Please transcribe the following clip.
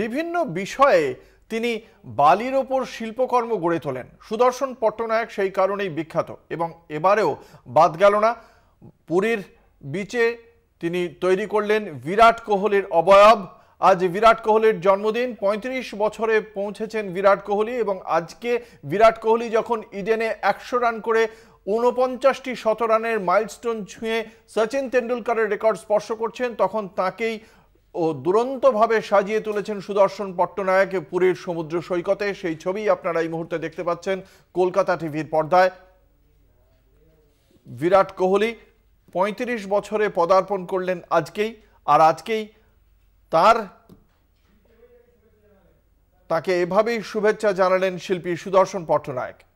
বিভিন্ন বিষয়ে তিনি বালির ওপর শিল্পকর্ম গড়ে তোলেন সুদর্শন পট্টনায়ক সেই কারণেই বিখ্যাত এবং এবারেও বাদ গেল না পুরীর বিচে তিনি তৈরি করলেন বিরাট কোহলির অবয়ব আজ বিরাট কোহলির জন্মদিন ৩৫ বছরে পৌঁছেছেন বিরাট কোহলি এবং আজকে বিরাট কোহলি যখন ইডেনে একশো রান করে ঊনপঞ্চাশটি রানের মাইলস্টোন ছুঁয়ে সচিন তেন্ডুলকারের রেকর্ড স্পর্শ করছেন তখন তাকেই ও দুরন্তভাবে সাজিয়ে তুলেছেন সুদর্শন পট্টনায়ক পুরীর সমুদ্র সৈকতে সেই ছবি আপনারা এই মুহূর্তে দেখতে পাচ্ছেন কলকাতা টিভির পর্দায় বিরাট কোহলি ৩৫ বছরে পদার্পণ করলেন আজকেই আর আজকেই তার তাকে এভাবেই শুভেচ্ছা জানালেন শিল্পী সুদর্শন পট্টনায়ক